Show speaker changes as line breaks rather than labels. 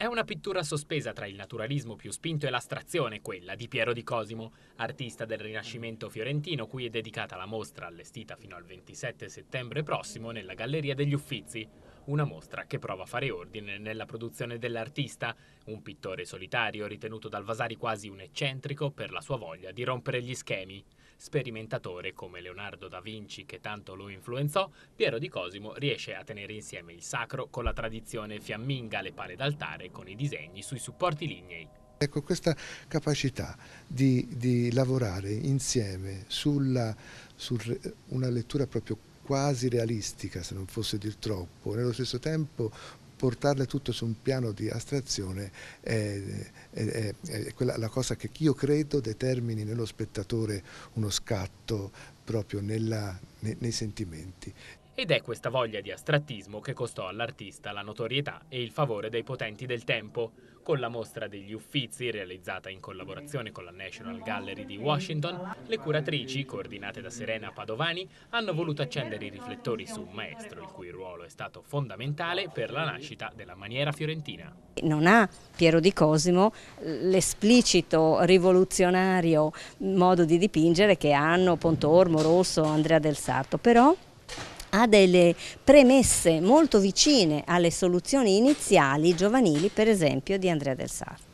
È una pittura sospesa tra il naturalismo più spinto e l'astrazione, quella di Piero di Cosimo, artista del Rinascimento fiorentino, cui è dedicata la mostra allestita fino al 27 settembre prossimo nella Galleria degli Uffizi una mostra che prova a fare ordine nella produzione dell'artista, un pittore solitario ritenuto dal Vasari quasi un eccentrico per la sua voglia di rompere gli schemi. Sperimentatore come Leonardo da Vinci che tanto lo influenzò, Piero di Cosimo riesce a tenere insieme il sacro con la tradizione fiamminga, le pale d'altare con i disegni sui supporti lignei.
Ecco, questa capacità di, di lavorare insieme sulla, su una lettura proprio quasi realistica, se non fosse dir troppo, nello stesso tempo portarle tutto su un piano di astrazione è, è, è, è quella, la cosa che io credo determini nello spettatore uno scatto proprio nella, nei, nei sentimenti
ed è questa voglia di astrattismo che costò all'artista la notorietà e il favore dei potenti del tempo, con la mostra degli Uffizi, realizzata in collaborazione con la National Gallery di Washington, le curatrici, coordinate da Serena Padovani, hanno voluto accendere i riflettori su un maestro, il cui ruolo è stato fondamentale per la nascita della maniera fiorentina.
Non ha Piero di Cosimo l'esplicito rivoluzionario modo di dipingere che hanno Pontormo, Rosso, Andrea del Sarto, però ha delle premesse molto vicine alle soluzioni iniziali giovanili, per esempio, di Andrea Del Sarto.